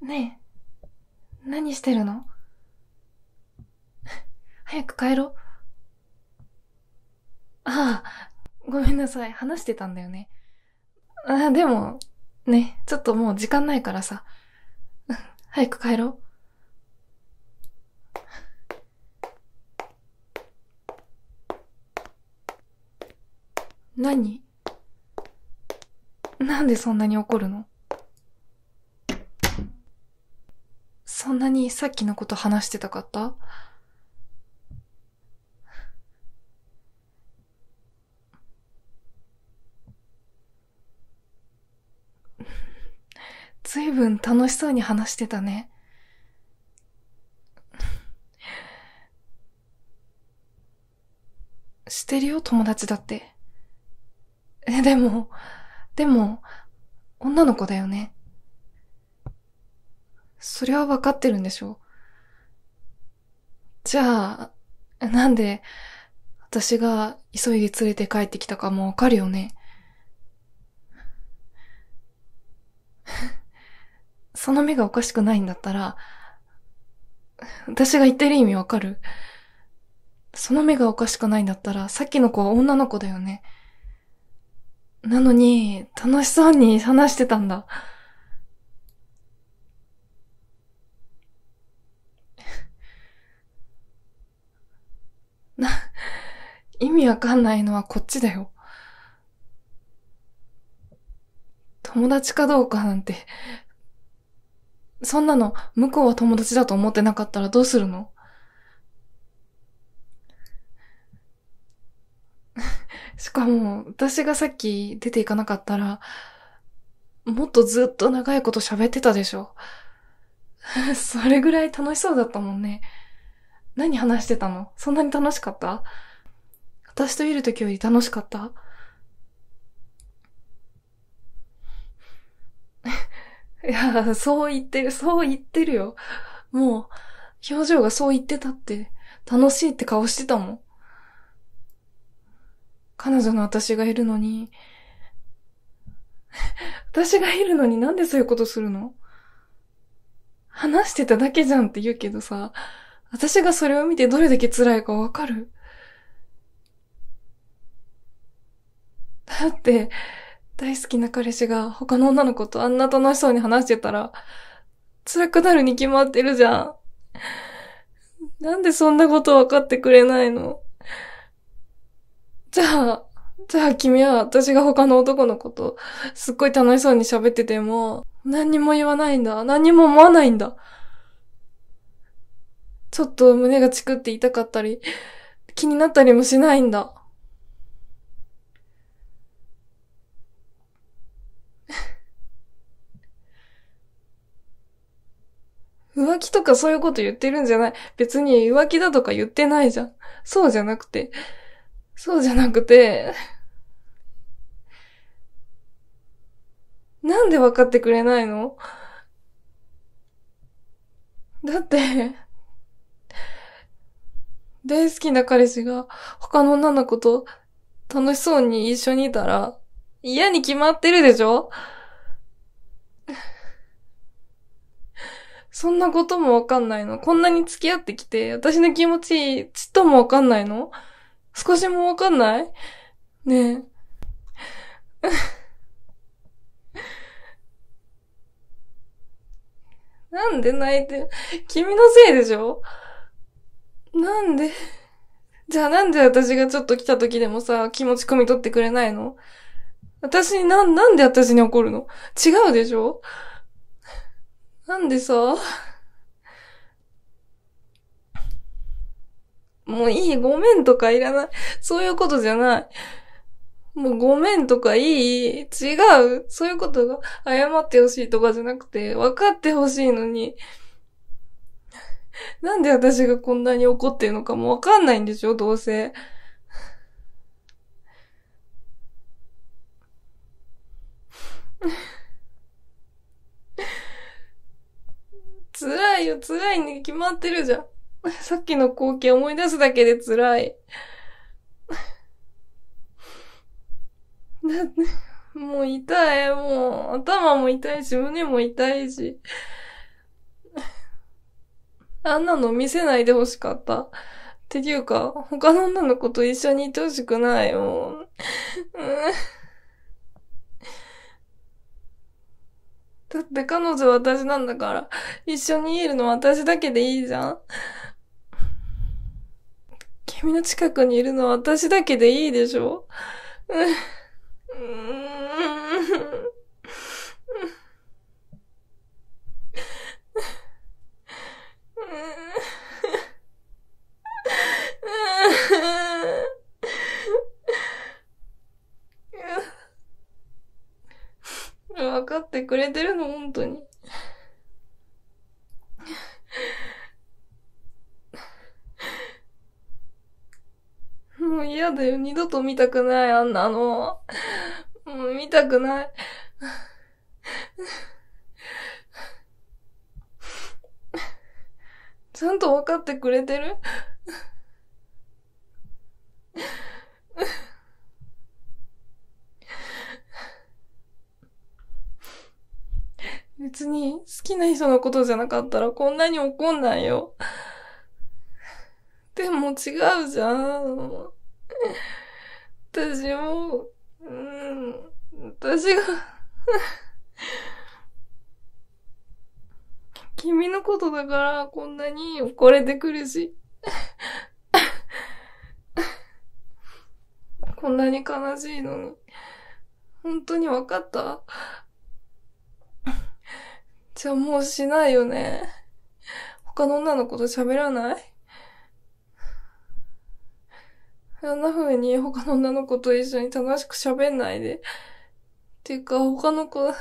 ねえ、何してるの 早く帰ろう。ああ、ごめんなさい。話してたんだよね。あでも、ね、ちょっともう時間ないからさ。早く帰ろう。何なんでそんなに怒るのそんなにさっきのこと話してたかったずいぶん楽しそうに話してたね。してるよ、友達だって。え、でも、でも、女の子だよね。それはわかってるんでしょじゃあ、なんで、私が急いで連れて帰ってきたかもわかるよね。その目がおかしくないんだったら、私が言ってる意味わかるその目がおかしくないんだったら、さっきの子は女の子だよね。なのに、楽しそうに話してたんだ。意味わかんないのはこっちだよ。友達かどうかなんて、そんなの向こうは友達だと思ってなかったらどうするの しかも、私がさっき出ていかなかったら、もっとずっと長いこと喋ってたでしょ。それぐらい楽しそうだったもんね。何話してたのそんなに楽しかった私といる時より楽しかった いや、そう言ってる、そう言ってるよ。もう、表情がそう言ってたって、楽しいって顔してたもん。彼女の私がいるのに、私がいるのになんでそういうことするの話してただけじゃんって言うけどさ、私がそれを見てどれだけ辛いかわかるだって、大好きな彼氏が他の女の子とあんな楽しそうに話してたら、辛くなるに決まってるじゃん。なんでそんなこと分かってくれないのじゃあ、じゃあ君は私が他の男の子とすっごい楽しそうに喋ってても、何にも言わないんだ。何にも思わないんだ。ちょっと胸がチクって痛かったり、気になったりもしないんだ。浮気とかそういうこと言ってるんじゃない。別に浮気だとか言ってないじゃん。そうじゃなくて、そうじゃなくて、なんで分かってくれないのだって、大好きな彼氏が他の女の子と楽しそうに一緒にいたら嫌に決まってるでしょそんなこともわかんないのこんなに付き合ってきて、私の気持ち、ちっともわかんないの少しもわかんないねえ。なんで泣いて君のせいでしょなんでじゃあなんで私がちょっと来た時でもさ、気持ち込み取ってくれないの私になん、なんで私に怒るの違うでしょなんでさ、もういい、ごめんとかいらない。そういうことじゃない。もうごめんとかいい違うそういうことが謝ってほしいとかじゃなくて、分かってほしいのに。なんで私がこんなに怒ってるのかもわかんないんでしょどうせ。辛いよ、辛いに、ね、決まってるじゃん。さっきの光景思い出すだけで辛い。だって、もう痛い、もう、頭も痛いし、胸も痛いし。あんなの見せないでほしかった。っていうか、他の女の子と一緒にいてほしくない、もう。だって彼女私なんだから、一緒にいるの私だけでいいじゃん。君の近くにいるのは私だけでいいでしょう分かってくれてる嫌だよ。二度と見たくない、あんなの。もう見たくない。ちゃんと分かってくれてる別に好きな人のことじゃなかったらこんなに怒んないよ。でも違うじゃん。私も、うん、私が 君のことだからこんなに怒れてくるし こんなに悲しいのに。本当に分かった じゃあもうしないよね。他の女の子と喋らないあんな風に他の女の子と一緒に楽しく喋んないで。っていうか、他の子、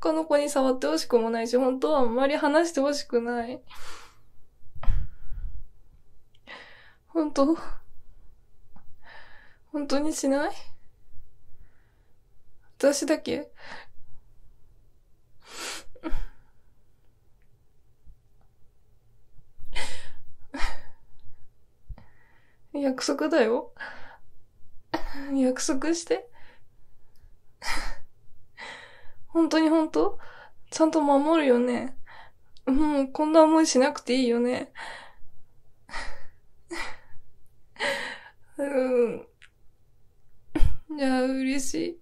他の子に触ってほしくもないし、本当はあんまり話してほしくない。本当本当にしない私だけ約束だよ。約束して。本当に本当ちゃんと守るよね。もうこんな思いしなくていいよね。うん。いや、嬉し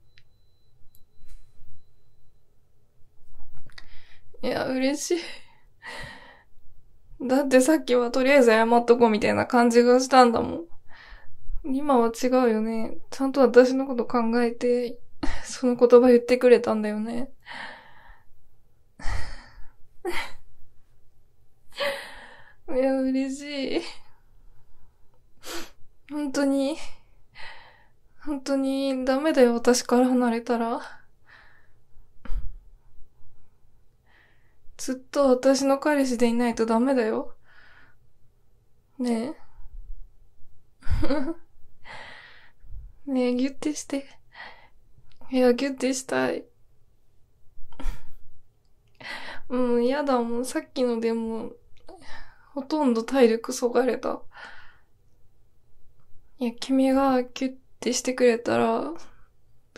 い。いや、嬉しい。だってさっきはとりあえず謝っとこうみたいな感じがしたんだもん。今は違うよね。ちゃんと私のこと考えて、その言葉言ってくれたんだよね。いや、嬉しい。本当に、本当にダメだよ、私から離れたら。ずっと私の彼氏でいないとダメだよ。ねえ。ねえ、ぎゅってして。いや、ぎゅってしたい。うん、嫌だもん。さっきのでも、ほとんど体力そがれた。いや、君がぎゅってしてくれたら、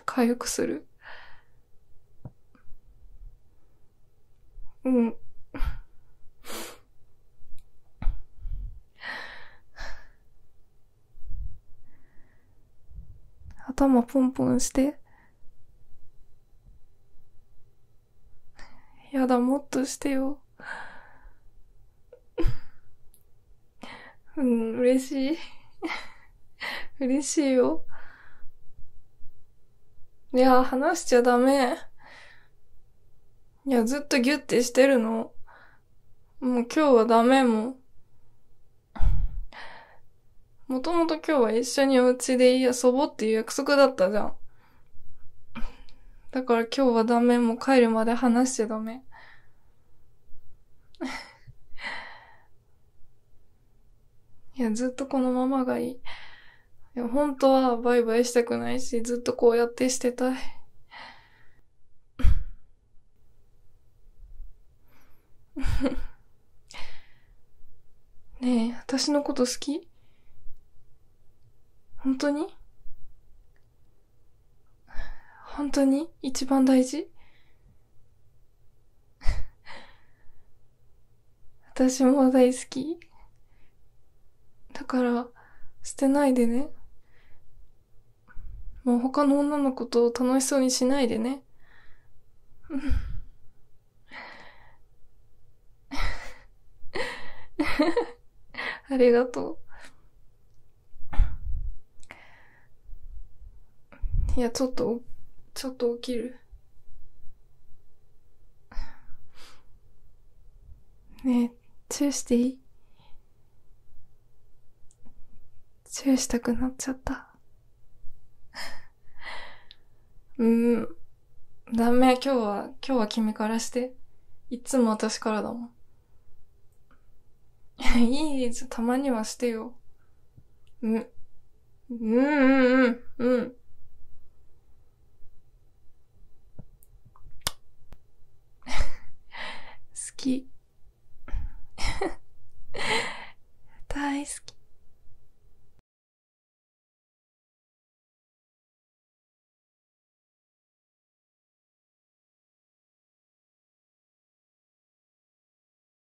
回復する。うん。頭ポンポンして。やだ、もっとしてよ。うん、嬉しい。嬉しいよ。いや、話しちゃダメ。いや、ずっとギュってしてるの。もう今日はダメももともと今日は一緒にお家でい遊ぼうっていう約束だったじゃん。だから今日はダメも帰るまで話しちゃダメ。いや、ずっとこのままがいい。いや、本当はバイバイしたくないし、ずっとこうやってしてたい。ねえ、私のこと好き本当に本当に一番大事 私も大好き。だから、捨てないでね。もう他の女の子と楽しそうにしないでね。ありがとう。いや、ちょっと、ちょっと起きる。ねえ、チューしていいチューしたくなっちゃった。うん、ダメ、今日は、今日は君からして。いつも私からだもん。いいたまにはしてよ。うん。うんうんうん、うん。好き。